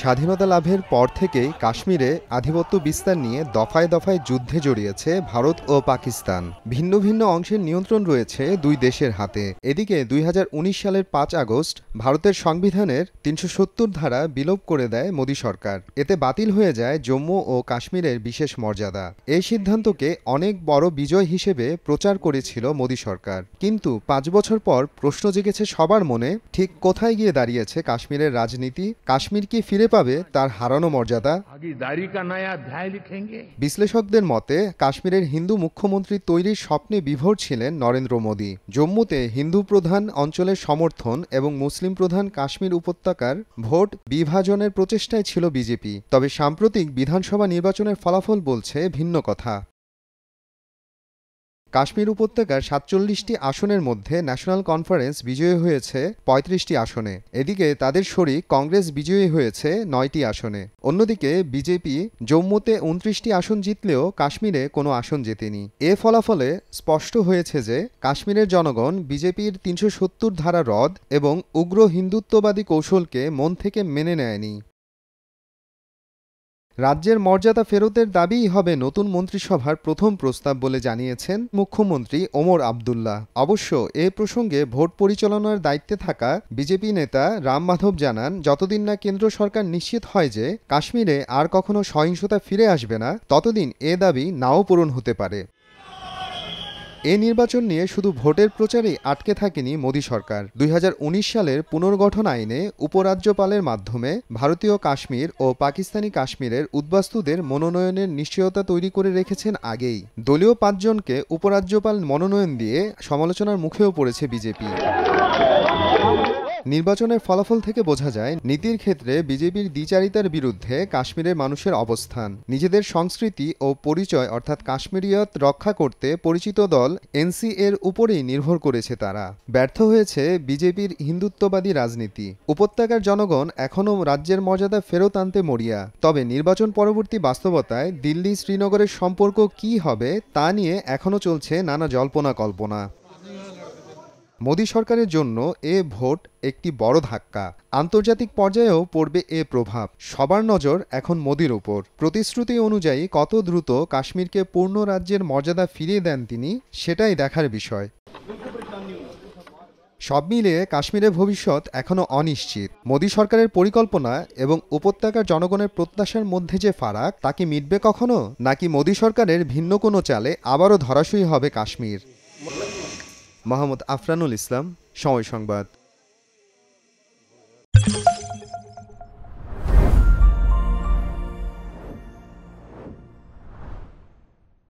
স্বাধীনতা লাভের পর থেকেই কাশ্মীরে আধিপত্য বিস্তার নিয়ে দফায় দফায় যুদ্ধে জড়িয়েছে ভারত ও পাকিস্তান ভিন্ন ভিন্ন অংশের নিয়ন্ত্রণ রয়েছে দুই দেশের হাতে এদিকে দুই সালের পাঁচ আগস্ট ভারতের সংবিধানের তিনশো ধারা বিলোপ করে দেয় মোদী সরকার এতে বাতিল হয়ে যায় জম্মু ও কাশ্মীরের বিশেষ মর্যাদা এই সিদ্ধান্তকে অনেক বড় বিজয় হিসেবে প্রচার করেছিল মোদী সরকার কিন্তু পাঁচ বছর পর প্রশ্ন জেগেছে সবার মনে ঠিক কোথায় গিয়ে দাঁড়িয়েছে কাশ্মীরের রাজনীতি কাশ্মীর কি ফিরে ফিরে পাবে তার হারানো মর্যাদা বিশ্লেষকদের মতে কাশ্মীরের হিন্দু মুখ্যমন্ত্রী তৈরির স্বপ্নে বিভোর ছিলেন নরেন্দ্র মোদী জম্মুতে হিন্দু প্রধান অঞ্চলের সমর্থন এবং মুসলিম প্রধান কাশ্মীর উপত্যকার ভোট বিভাজনের প্রচেষ্টায় ছিল বিজেপি তবে সাম্প্রতিক বিধানসভা নির্বাচনের ফলাফল বলছে ভিন্ন কথা কাশ্মীর উপত্যকার সাতচল্লিশটি আসনের মধ্যে ন্যাশনাল কনফারেন্স বিজয়ী হয়েছে পঁয়ত্রিশটি আসনে এদিকে তাদের শরিক কংগ্রেস বিজয়ী হয়েছে নয়টি আসনে অন্যদিকে বিজেপি জম্মুতে উনত্রিশটি আসন জিতলেও কাশ্মীরে কোনো আসন জেতেনি এ ফলাফলে স্পষ্ট হয়েছে যে কাশ্মীরের জনগণ বিজেপির তিনশো ধারা রদ এবং উগ্র হিন্দুত্ববাদী কৌশলকে মন থেকে মেনে নেয়নি রাজ্যের মর্যাদা ফেরতের দাবিই হবে নতুন মন্ত্রিসভার প্রথম প্রস্তাব বলে জানিয়েছেন মুখ্যমন্ত্রী ওমর আবদুল্লাহ অবশ্য এ প্রসঙ্গে ভোট পরিচালনার দায়িত্বে থাকা বিজেপি নেতা রাম মাধব জানান যতদিন না কেন্দ্র সরকার নিশ্চিত হয় যে কাশ্মীরে আর কখনো সহিংসতা ফিরে আসবে না ততদিন এ দাবি নাও পূরণ হতে পারে এ নির্বাচন নিয়ে শুধু ভোটের প্রচারেই আটকে থাকেনি মোদী সরকার দুই সালের পুনর্গঠন আইনে উপরাজ্যপালের মাধ্যমে ভারতীয় কাশ্মীর ও পাকিস্তানি কাশ্মীরের উদ্বাস্তুদের মনোনয়নের নিশ্চয়তা তৈরি করে রেখেছেন আগেই দলীয় পাঁচজনকে উপরাজ্যপাল মনোনয়ন দিয়ে সমালোচনার মুখেও পড়েছে বিজেপি নির্বাচনের ফলাফল থেকে বোঝা যায় নীতির ক্ষেত্রে বিজেপির দ্বিচারিতার বিরুদ্ধে কাশ্মীরের মানুষের অবস্থান নিজেদের সংস্কৃতি ও পরিচয় অর্থাৎ কাশ্মীরিয়ত রক্ষা করতে পরিচিত দল এনসি এর উপরেই নির্ভর করেছে তারা ব্যর্থ হয়েছে বিজেপির হিন্দুত্ববাদী রাজনীতি উপত্যকার জনগণ এখনও রাজ্যের মর্যাদা ফেরত আনতে মরিয়া তবে নির্বাচন পরবর্তী বাস্তবতায় দিল্লি শ্রীনগরের সম্পর্ক কি হবে তা নিয়ে এখনও চলছে নানা জল্পনা কল্পনা মোদী সরকারের জন্য এ ভোট একটি বড় ধাক্কা আন্তর্জাতিক পর্যায়েও পড়বে এ প্রভাব সবার নজর এখন মোদীর ওপর প্রতিশ্রুতি অনুযায়ী কত দ্রুত কাশ্মীরকে পূর্ণ রাজ্যের মর্যাদা ফিরিয়ে দেন তিনি সেটাই দেখার বিষয় সব মিলিয়ে কাশ্মীরের ভবিষ্যৎ এখনও অনিশ্চিত মোদী সরকারের পরিকল্পনা এবং উপত্যকার জনগণের প্রত্যাশার মধ্যে যে ফারাক তা কি মিটবে কখনো নাকি মোদী সরকারের ভিন্ন কোনো চালে আবারও ধরাশয়ী হবে কাশ্মীর মোহাম্মদ আফরানুল ইসলাম সময় সংবাদ